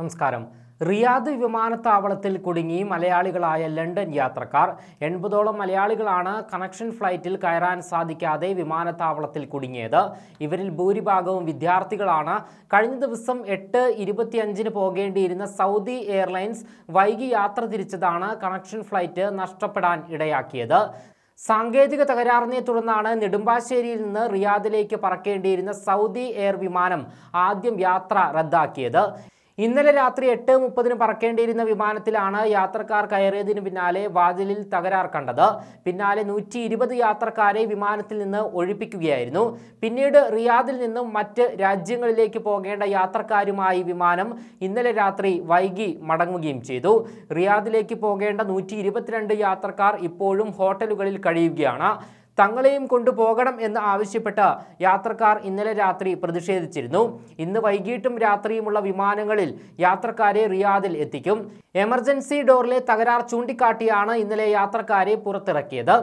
നമസ്കാരം റിയാദ് വിമാനത്താവളത്തിൽ കുടുങ്ങി മലയാളികളായ ലണ്ടൻ യാത്രക്കാർ എൺപതോളം മലയാളികളാണ് കണക്ഷൻ ഫ്ലൈറ്റിൽ കയറാൻ സാധിക്കാതെ വിമാനത്താവളത്തിൽ കുടുങ്ങിയത് ഇവരിൽ ഭൂരിഭാഗവും വിദ്യാർത്ഥികളാണ് കഴിഞ്ഞ ദിവസം എട്ട് ഇരുപത്തിയഞ്ചിന് പോകേണ്ടിയിരുന്ന സൗദി എയർലൈൻസ് വൈകി യാത്ര തിരിച്ചതാണ് കണക്ഷൻ ഫ്ലൈറ്റ് നഷ്ടപ്പെടാൻ ഇടയാക്കിയത് സാങ്കേതിക തകരാറിനെ തുടർന്നാണ് നെടുമ്പാശ്ശേരിയിൽ നിന്ന് റിയാദിലേക്ക് പറക്കേണ്ടിയിരുന്ന സൗദി എയർ വിമാനം ആദ്യം യാത്ര റദ്ദാക്കിയത് ഇന്നലെ രാത്രി എട്ട് മുപ്പതിന് പറക്കേണ്ടിയിരുന്ന വിമാനത്തിലാണ് യാത്രക്കാർ കയറിയതിനു പിന്നാലെ വാതിലിൽ തകരാർ കണ്ടത് പിന്നാലെ നൂറ്റി ഇരുപത് യാത്രക്കാരെ വിമാനത്തിൽ നിന്ന് ഒഴിപ്പിക്കുകയായിരുന്നു പിന്നീട് റിയാദിൽ നിന്നും മറ്റ് രാജ്യങ്ങളിലേക്ക് പോകേണ്ട യാത്രക്കാരുമായി വിമാനം ഇന്നലെ രാത്രി വൈകി മടങ്ങുകയും ചെയ്തു റിയാദിലേക്ക് പോകേണ്ട നൂറ്റി യാത്രക്കാർ ഇപ്പോഴും ഹോട്ടലുകളിൽ കഴിയുകയാണ് തങ്ങളെയും കൊണ്ടുപോകണം എന്ന് ആവശ്യപ്പെട്ട് യാത്രക്കാർ ഇന്നലെ രാത്രി പ്രതിഷേധിച്ചിരുന്നു ഇന്ന് വൈകിട്ടും രാത്രിയുമുള്ള വിമാനങ്ങളിൽ യാത്രക്കാരെ റിയാദിൽ എത്തിക്കും എമർജൻസി ഡോറിലെ തകരാർ ചൂണ്ടിക്കാട്ടിയാണ് ഇന്നലെ യാത്രക്കാരെ പുറത്തിറക്കിയത്